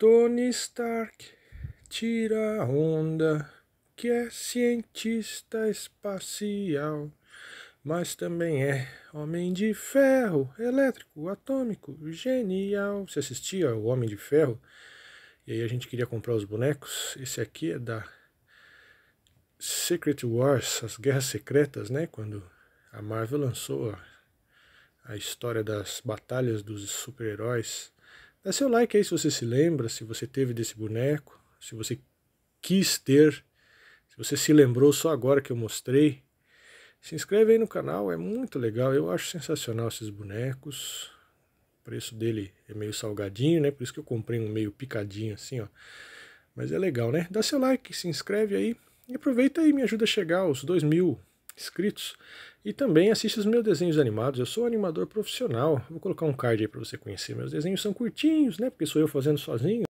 Tony Stark tira onda, que é cientista espacial, mas também é Homem de Ferro, elétrico, atômico, genial. Você assistia o Homem de Ferro? E aí a gente queria comprar os bonecos. Esse aqui é da Secret Wars, as Guerras Secretas, né? Quando a Marvel lançou a história das batalhas dos super-heróis Dá seu like aí se você se lembra, se você teve desse boneco, se você quis ter, se você se lembrou só agora que eu mostrei. Se inscreve aí no canal, é muito legal, eu acho sensacional esses bonecos. O preço dele é meio salgadinho, né? Por isso que eu comprei um meio picadinho assim, ó. Mas é legal, né? Dá seu like, se inscreve aí e aproveita aí, me ajuda a chegar aos 2 mil inscritos. E também assiste os meus desenhos animados. Eu sou animador profissional. Vou colocar um card aí para você conhecer. Meus desenhos são curtinhos, né? Porque sou eu fazendo sozinho.